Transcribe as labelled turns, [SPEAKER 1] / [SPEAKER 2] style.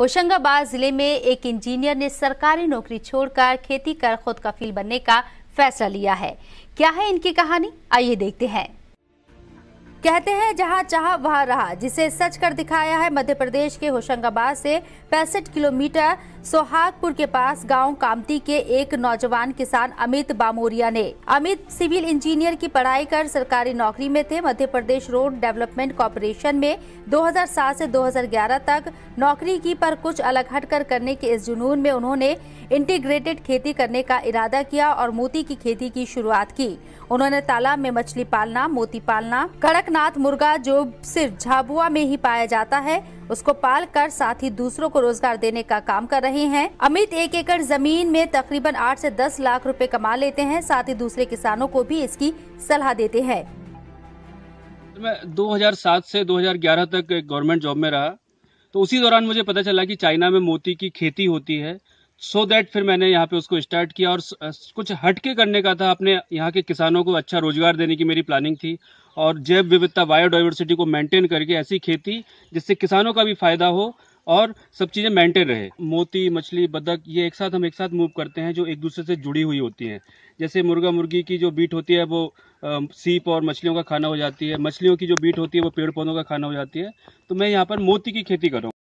[SPEAKER 1] होशंगाबाद जिले में एक इंजीनियर ने सरकारी नौकरी छोड़कर खेती कर खुद कफील बनने का फैसला लिया है क्या है इनकी कहानी आइए देखते हैं कहते हैं जहां चाह वहां रहा जिसे सच कर दिखाया है मध्य प्रदेश के होशंगाबाद से पैंसठ किलोमीटर सोहागपुर के पास गांव कामती के एक नौजवान किसान अमित बामोरिया ने अमित सिविल इंजीनियर की पढ़ाई कर सरकारी नौकरी में थे Madhya Pradesh road development corporation में 2007 से 2011 तक नौकरी की पर कुछ अलग हटकर करने के इस जुनून में उन्होंने इंटीग्रेटेड खेती करने का इरादा किया और मोती की खेती की शुरुआत की उन्होंने तालाब में मछली पालना मोती पालना कड़क कड़कनाथ मुर्गा जो सिर्फ झाबुआ में ही पाया जाता है उसको पाल कर साथ ही दूसरों को रोजगार देने का काम कर रहे हैं अमित एक एकड़ जमीन में तकरीबन आठ से दस लाख रुपए कमा लेते हैं साथ ही दूसरे किसानों को भी इसकी सलाह देते हैं
[SPEAKER 2] मैं 2007 से 2011 तक गवर्नमेंट जॉब में रहा तो उसी दौरान मुझे पता चला की चाइना में मोती की खेती होती है सो so दैट फिर मैंने यहाँ पे उसको स्टार्ट किया और कुछ हटके करने का था अपने यहाँ के किसानों को अच्छा रोजगार देने की मेरी प्लानिंग थी और जैव विविधता बायोडाइवर्सिटी को मेंटेन करके ऐसी खेती जिससे किसानों का भी फायदा हो और सब चीज़ें मेंटेन रहे मोती मछली बदक ये एक साथ हम एक साथ मूव करते हैं जो एक दूसरे से जुड़ी हुई होती हैं जैसे मुर्गा मुर्गी की जो बीट होती है वो सीप और मछलियों का खाना हो जाती है मछलियों की जो बीट होती है वो पेड़ पौधों का खाना हो जाती है तो मैं यहाँ पर मोती की खेती कर रहा हूँ